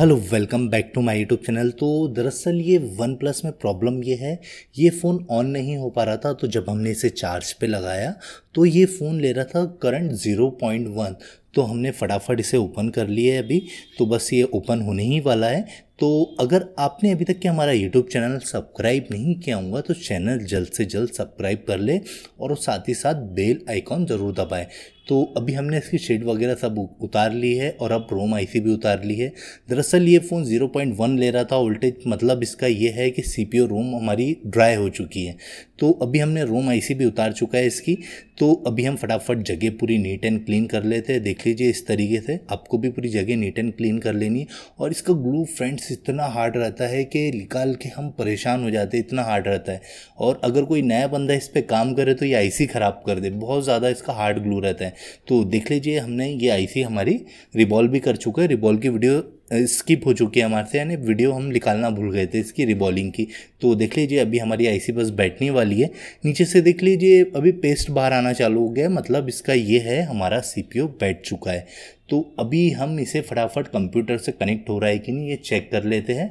hello welcome back to my YouTube channel तो दरअसल ये वन प्लस में प्रॉब्लम ये है ये फ़ोन ऑन नहीं हो पा रहा था तो जब हमने इसे चार्ज पे लगाया तो ये फ़ोन ले रहा था करंट ज़ीरो पॉइंट वन तो हमने फटाफट इसे ओपन कर लिया है अभी तो बस ये ओपन होने ही वाला है तो अगर आपने अभी तक के हमारा यूट्यूब चैनल सब्सक्राइब नहीं किया होगा तो चैनल जल्द से जल्द सब्सक्राइब कर ले और साथ ही साथ बेल आइकॉन ज़रूर दबाएँ तो अभी हमने इसकी शेड वगैरह सब उतार ली है और अब रोम आईसी भी उतार ली है दरअसल ये फ़ोन 0.1 ले रहा था वोल्टेज मतलब इसका ये है कि सीपीयू रोम हमारी ड्राई हो चुकी है तो अभी हमने रोम आईसी भी उतार चुका है इसकी तो अभी हम फटाफट जगह पूरी नीट एंड क्लीन कर लेते हैं देख लीजिए इस तरीके से आपको भी पूरी जगह नीट एंड क्लीन कर लेनी और इसका ग्लू फ्रेंड्स इतना हार्ड रहता है कि निकाल के हम परेशान हो जाते हैं इतना हार्ड रहता है और अगर कोई नया बंदा इस पर काम करे तो ये आईसी ख़राब कर दे बहुत ज़्यादा इसका हार्ड ग्लू रहता है तो देख लीजिए हमने ये आईसी हमारी रिबॉल्व भी कर चुका है रिबॉल्व की वीडियो स्किप हो चुकी है हमारे से यानी वीडियो हम निकालना भूल गए थे इसकी रिबॉलिंग की तो देख लीजिए अभी हमारी आईसी बस बैठने वाली है नीचे से देख लीजिए अभी पेस्ट बाहर आना चालू हो गया मतलब इसका ये है हमारा सीपीयू बैठ चुका है तो अभी हम इसे फटाफट कंप्यूटर से कनेक्ट हो रहा है कि नहीं ये चेक कर लेते हैं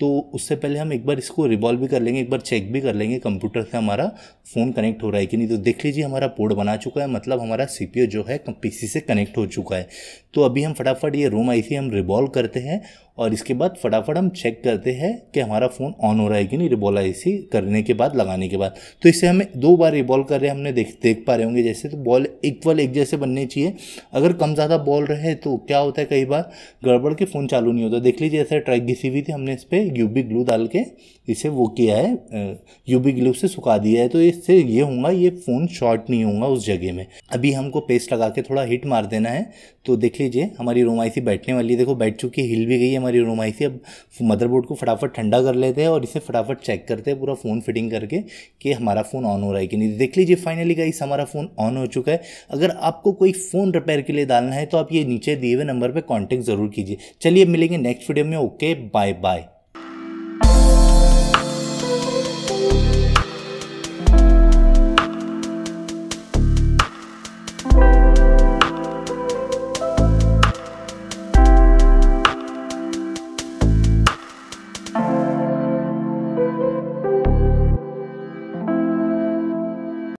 तो उससे पहले हम एक बार इसको रिवॉल्व भी कर लेंगे एक बार चेक भी कर लेंगे कंप्यूटर से हमारा फ़ोन कनेक्ट हो रहा है कि नहीं तो देख लीजिए हमारा पोर्ड बना चुका है मतलब हमारा सी जो है पी से कनेक्ट हो चुका है तो अभी हम फटाफट ये रोम आई हम रिवॉल्व करते हैं और इसके बाद फटाफट हम चेक करते हैं कि हमारा फ़ोन ऑन हो रहा है कि नहीं रिबॉल सी करने के बाद लगाने के बाद तो इससे हमें दो बार रिबॉल कर रहे हैं हमने देख देख पा रहे होंगे जैसे तो बॉल इक्वल एक जैसे बनने चाहिए अगर कम ज़्यादा बॉल रहे तो क्या होता है कई बार गड़बड़ के फ़ोन चालू नहीं होता देख लीजिए ऐसा ट्रैक घिसी हुई थी हमने इस पर यूबी ग्लू डाल के इसे वो किया है यूबी ग्लू से सुखा दिया है तो इससे ये होगा ये फ़ोन शॉर्ट नहीं होगा उस जगह में अभी हमको पेस्ट लगा के थोड़ा हिट मार देना है तो देख लीजिए हमारी रोमाइसी बैठने वाली है देखो बैठ चुकी हिल भी गई है हमारी थी अब मदरबोर्ड को फटाफट ठंडा कर लेते हैं और इसे फटाफट चेक करते हैं पूरा फ़ोन फिटिंग करके कि हमारा फ़ोन ऑन हो रहा है कि नहीं देख लीजिए फाइनली गाइस हमारा फ़ोन ऑन हो चुका है अगर आपको कोई फ़ोन रिपेयर के लिए डालना है तो आप ये नीचे दिए हुए नंबर पर कॉन्टैक्ट ज़रूर कीजिए चलिए मिलेंगे नेक्स्ट वीडियो में ओके बाय बाय